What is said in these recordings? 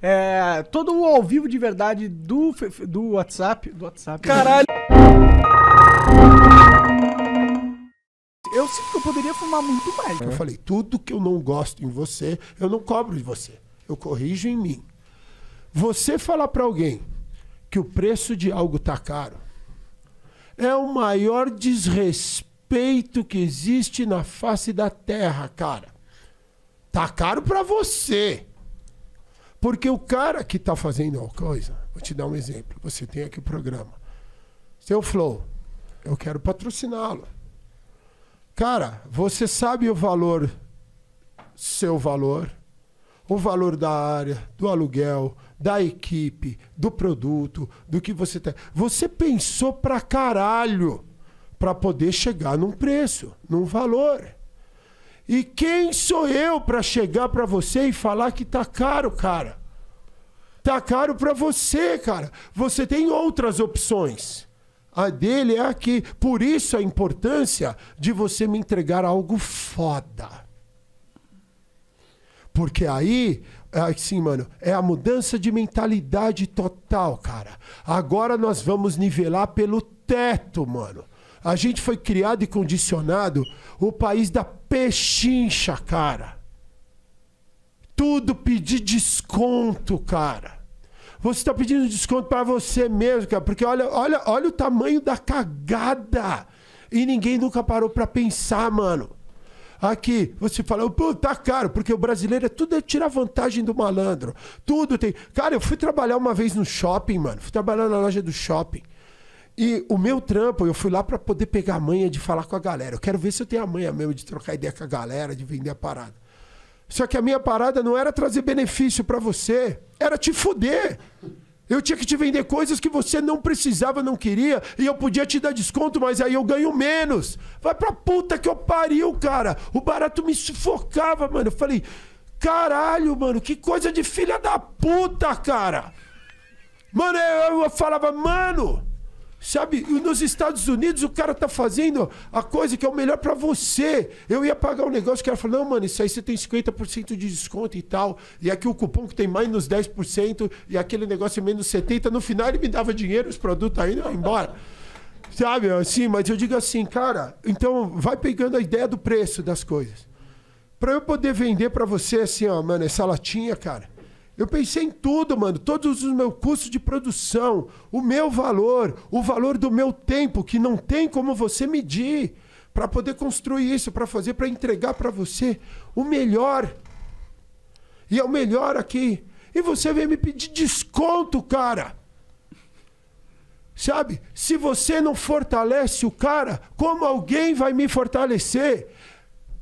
É, todo o ao vivo de verdade do, do WhatsApp. Do WhatsApp. Né? Caralho! Eu sinto que eu poderia fumar muito mais. Eu falei, tudo que eu não gosto em você, eu não cobro de você. Eu corrijo em mim. Você falar para alguém que o preço de algo tá caro é o maior desrespeito que existe na face da terra, cara. Tá caro para você. Porque o cara que está fazendo uma coisa, vou te dar um exemplo. Você tem aqui o programa. Seu Flow, eu quero patrociná-lo. Cara, você sabe o valor, seu valor, o valor da área, do aluguel, da equipe, do produto, do que você tem. Você pensou pra caralho para poder chegar num preço, num valor. E quem sou eu para chegar para você e falar que tá caro, cara? Tá caro para você, cara. Você tem outras opções. A dele é aqui. Por isso a importância de você me entregar algo foda. Porque aí, é assim, mano, é a mudança de mentalidade total, cara. Agora nós vamos nivelar pelo teto, mano. A gente foi criado e condicionado o país da pechincha, cara. Tudo pedir desconto, cara. Você está pedindo desconto para você mesmo, cara, porque olha, olha, olha o tamanho da cagada. E ninguém nunca parou para pensar, mano. Aqui, você fala, pô, tá caro, porque o brasileiro é tudo é tirar vantagem do malandro. Tudo tem. Cara, eu fui trabalhar uma vez no shopping, mano. Fui trabalhar na loja do shopping. E o meu trampo, eu fui lá para poder pegar a manha de falar com a galera. Eu quero ver se eu tenho a manha mesmo de trocar ideia com a galera, de vender a parada. Só que a minha parada não era trazer benefício para você, era te fuder. Eu tinha que te vender coisas que você não precisava, não queria, e eu podia te dar desconto, mas aí eu ganho menos. Vai pra puta que eu pariu, cara. O barato me sufocava, mano. Eu falei, caralho, mano, que coisa de filha da puta, cara. Mano, eu, eu falava, mano, Sabe? nos Estados Unidos o cara tá fazendo a coisa que é o melhor para você. Eu ia pagar um negócio, o cara falou: não, mano, isso aí você tem 50% de desconto e tal. E aqui o cupom que tem mais nos 10%, e aquele negócio é menos 70%. No final ele me dava dinheiro, os produtos ainda iam embora. Sabe? Assim, mas eu digo assim, cara, então vai pegando a ideia do preço das coisas. para eu poder vender para você assim, ó, mano, essa latinha, cara eu pensei em tudo, mano. Todos os meus custos de produção, o meu valor, o valor do meu tempo, que não tem como você medir, para poder construir isso, para fazer, para entregar para você o melhor. E é o melhor aqui. E você vem me pedir desconto, cara. Sabe? Se você não fortalece o cara, como alguém vai me fortalecer?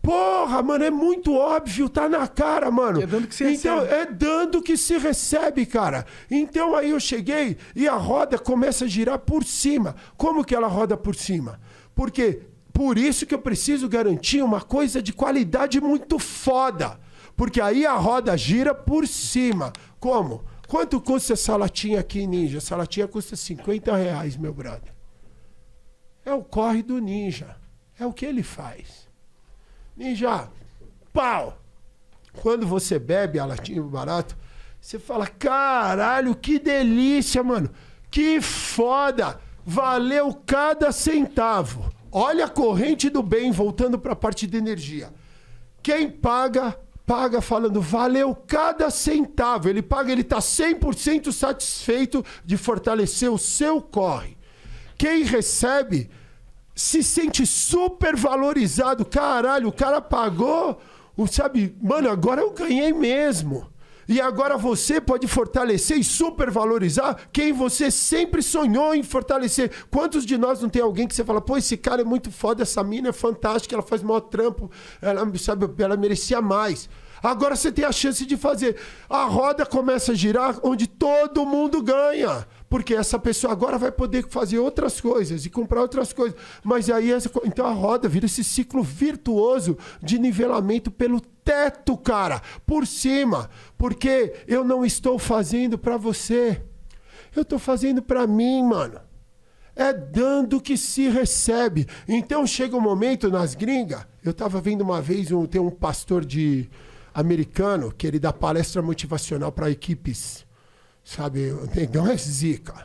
Porra, mano, é muito óbvio, tá na cara, mano. É dando que se então, recebe. É dando que se recebe, cara. Então aí eu cheguei e a roda começa a girar por cima. Como que ela roda por cima? Porque por isso que eu preciso garantir uma coisa de qualidade muito foda. Porque aí a roda gira por cima. Como? Quanto custa essa latinha aqui, Ninja? Essa latinha custa 50 reais, meu brother. É o corre do Ninja. É o que ele faz. Ninja, pau! Quando você bebe a latinha barato, você fala: caralho, que delícia, mano! Que foda! Valeu cada centavo. Olha a corrente do bem, voltando para a parte de energia. Quem paga, paga falando valeu cada centavo. Ele paga, ele está 100% satisfeito de fortalecer o seu corre. Quem recebe, se sente super valorizado. Caralho, o cara pagou, sabe? Mano, agora eu ganhei mesmo. E agora você pode fortalecer e supervalorizar quem você sempre sonhou em fortalecer. Quantos de nós não tem alguém que você fala, pô, esse cara é muito foda, essa mina é fantástica, ela faz maior trampo, ela, sabe, ela merecia mais. Agora você tem a chance de fazer. A roda começa a girar onde todo mundo ganha. Porque essa pessoa agora vai poder fazer outras coisas e comprar outras coisas. Mas aí, essa, então a roda vira esse ciclo virtuoso de nivelamento pelo teto, cara, por cima. Porque eu não estou fazendo para você. Eu estou fazendo para mim, mano. É dando que se recebe. Então chega um momento nas gringas. Eu estava vendo uma vez, um, tem um pastor de americano que ele dá palestra motivacional para equipes sabe? O negão é zica.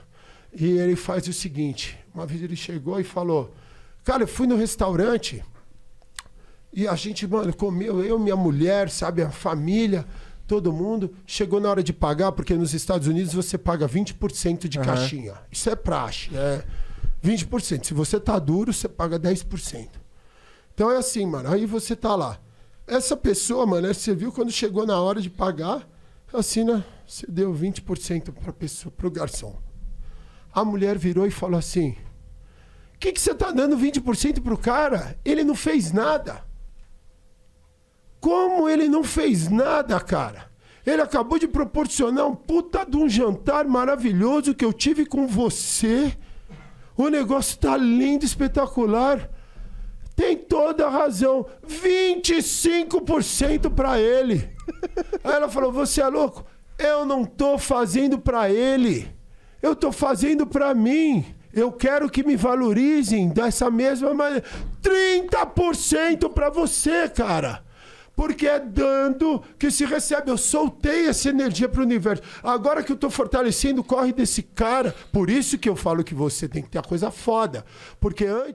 E ele faz o seguinte: uma vez ele chegou e falou, cara, eu fui no restaurante e a gente, mano, comeu, eu, minha mulher, sabe, a família, todo mundo. Chegou na hora de pagar, porque nos Estados Unidos você paga 20% de uhum. caixinha. Isso é praxe, né? 20%. Se você tá duro, você paga 10%. Então é assim, mano. Aí você tá lá. Essa pessoa, mano, você viu quando chegou na hora de pagar, assim, né? Você deu 20% para pessoa, o garçom. A mulher virou e falou assim: "O que que você está dando 20% o cara? Ele não fez nada." Como ele não fez nada, cara? Ele acabou de proporcionar um puta de um jantar maravilhoso que eu tive com você. O negócio está lindo, espetacular. Tem toda a razão. 25% para ele. Aí ela falou: "Você é louco? Eu não tô fazendo para ele. Eu tô fazendo para mim. Eu quero que me valorizem dessa mesma maneira. 30% para você, cara. Porque é dando que se recebe. Eu soltei essa energia para o universo. Agora que eu estou fortalecendo, corre desse cara. Por isso que eu falo que você tem que ter a coisa foda. Porque antes.